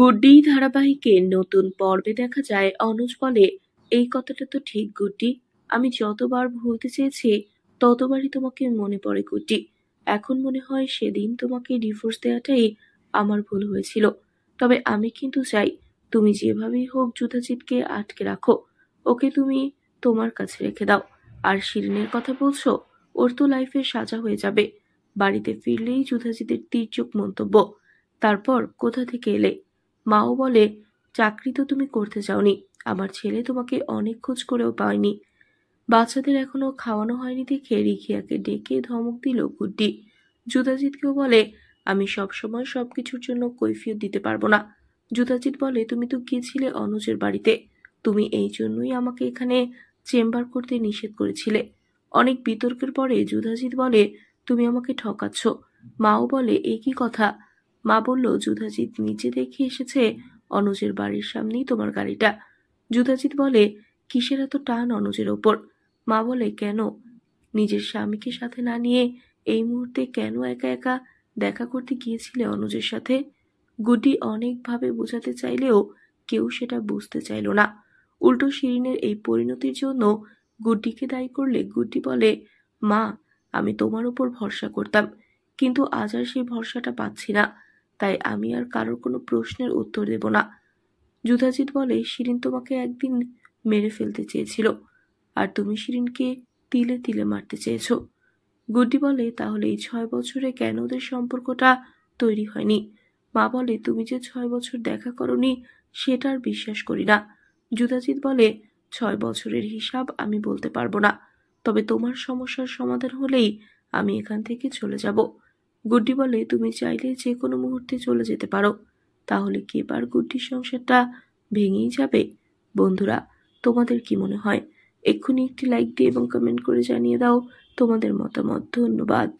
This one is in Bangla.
গুড্ডি ধারাবাহিকে ধারাবাহিকের নতুন পর্বে দেখা যায় অনুজ বলে এই কথাটা তো ঠিক গুড্ডি আমি যতবার ভুলতে চেয়েছি ততবারই তোমাকে মনে পড়ে গুড্ডি এখন মনে হয় সেদিন তোমাকে ডিভোর্স দেওয়াটাই আমার ভুল হয়েছিল তবে আমি কিন্তু চাই তুমি যেভাবেই হোক যুধাজিৎকে আটকে রাখো ওকে তুমি তোমার কাছে রেখে দাও আর শিরিনের কথা বলছো ওর তো লাইফে সাজা হয়ে যাবে বাড়িতে ফিরলেই যুধাজিতের তীর্যক মন্তব্য তারপর কোথা থেকে এলে মাও বলে চাকরি তো তুমি করতে চাওনি আমার ছেলে তোমাকে অনেক খোঁজ করেও পায়নি বাচ্চাদের এখনও খাওয়ানো হয়নি দেখে রিখিয়াকে ডেকে ধমক দিল গুড্ডি জুতাজিৎকেও বলে আমি সবসময় সব কিছুর জন্য কৈফিয়ত দিতে পারবো না জুতাজিৎ বলে তুমি তো গিয়েছিলে অনুজের বাড়িতে তুমি এই জন্যই আমাকে এখানে চেম্বার করতে নিষেধ করেছিলে অনেক বিতর্কের পরে যুধাজিৎ বলে তুমি আমাকে ঠকাচ্ছ মাও বলে এ কি কথা মা বলল যুধাজিৎ নিচে দেখে এসেছে অনুজের বাড়ির সামনেই তোমার গাড়িটা যুধাজিৎ বলে কিসের এত টান অনুজের ওপর মা বলে কেন নিজের স্বামীকে সাথে না নিয়ে এই মুহূর্তে কেন একা একা দেখা করতে গিয়েছিলে অনুজের সাথে গুড্ডি অনেকভাবে বোঝাতে চাইলেও কেউ সেটা বুঝতে চাইল না উল্টো শিরিনের এই পরিণতির জন্য গুড্ডিকে দায়ী করলে গুড্ডি বলে মা আমি তোমার উপর ভরসা করতাম কিন্তু আজ আর সেই ভরসাটা পাচ্ছি না তাই আমি আর কারোর কোনো প্রশ্নের উত্তর দেব না যুধাজিৎ বলে শিরিন তোমাকে একদিন মেরে ফেলতে চেয়েছিল আর তুমি শিরিনকে তিলে তিলে মারতে চেয়েছ গুড্ডি বলে তাহলে এই ছয় বছরে কেন ওদের সম্পর্কটা তৈরি হয়নি মা বলে তুমি যে ছয় বছর দেখা করনি সেটার বিশ্বাস করি না যুধাজিৎ বলে ছয় বছরের হিসাব আমি বলতে পারবো না তবে তোমার সমস্যার সমাধান হলেই আমি এখান থেকে চলে যাব গুড্ডি বলে তুমি চাইলে যে কোনো মুহূর্তে চলে যেতে পারো তাহলে কি এবার গুড্ডির সংসারটা ভেঙেই যাবে বন্ধুরা তোমাদের কি মনে হয় এক্ষুনি একটি লাইক দিয়ে এবং কমেন্ট করে জানিয়ে দাও তোমাদের মতামত ধন্যবাদ